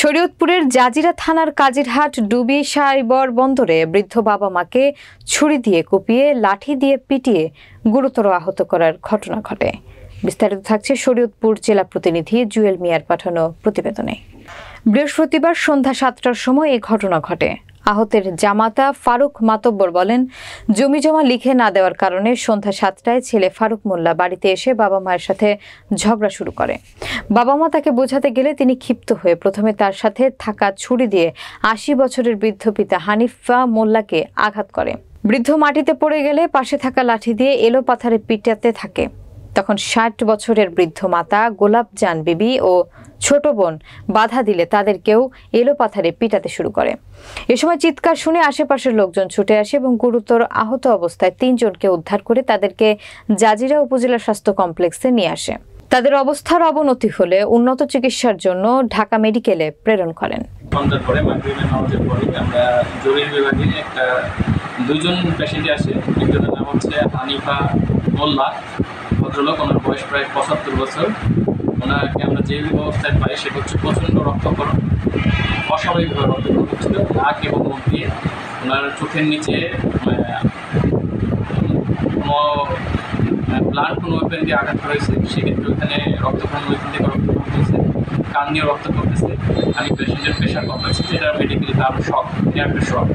শরীয়তপুরের জাজিরা থানার কাজিরহাট ডুবি সাইবর বন্দরে বৃদ্ধ বাবা মাকে ছুরি দিয়ে কুপিয়ে লাঠি দিয়ে পিটিয়ে গুরুতর আহত করার ঘটনা ঘটে বিস্তারিত থাকছে শরীয়তপুর জেলা প্রতিনিধি জুয়েল মিয়ার পাঠানো প্রতিবেদনে বৃহস্পতিবার সন্ধ্যা সাতটার সময় এ ঘটনা ঘটে আহতের জামাতা ফারুক মাতব্বর বলেন জমিজমা লিখে না দেওয়ার কারণে সন্ধ্যা সাতটায় ছেলে ফারুক মোল্লা বাড়িতে এসে বাবা মায়ের সাথে ঝগড়া শুরু করে বাবা মা তাকে বোঝাতে গেলে তিনি ক্ষিপ্ত হয়ে প্রথমে তার সাথে থাকা ছুরি দিয়ে আশি বছরের বৃদ্ধ পিতা হানিফা মোল্লাকে আঘাত করে বৃদ্ধ মাটিতে পড়ে গেলে পাশে থাকা লাঠি দিয়ে এলো পাথারে পিটাতে থাকে তখন ষাট বছরের বৃদ্ধ মাতা গোলাপ যান বিবি ও ছোট বোন বাধা দিলে তাদেরকেও এলোপাথারে পিটাতে শুরু করে এ সময় চিৎকার শুনে আশেপাশের লোকজন ছুটে আসে এবং গুরুতর আহত অবস্থায় তিনজনকে উদ্ধার করে তাদেরকে জাজিরা উপজেলা স্বাস্থ্য কমপ্লেক্সে নিয়ে আসে তাদের অবস্থার অবনতি হলে উন্নত চিকিৎসার জন্য ঢাকা মেডিকেলে প্রেরণ করেন দুজন পেশেন্ট আছে একজনের নাম হচ্ছে হানিফা মোল্লা ভদ্রলোক ওনার বয়স প্রায় পঁচাত্তর বছর ওনাকে আমরা যে অবস্থায় পাই সেটা হচ্ছে প্রচণ্ড রক্তকরণ অস্বাভাবিকভাবে রক্তকরণ হচ্ছিল নাক এবং মুখ দিয়ে ওনার চোখের নিচে কোনো ব্লাড কোনো ওয়েপেন দিয়ে আঘাত হয়েছে সেক্ষেত্রে ওখানে রক্তকরণ ওয়েপেন থেকে রক্তকরণ করতেছে কান দিয়ে রক্ত করতেছে আমি পেশেন্টের প্রেশার কমাচ্ছি যেটা মেডিকেলি তার শখ এটা একটা শখ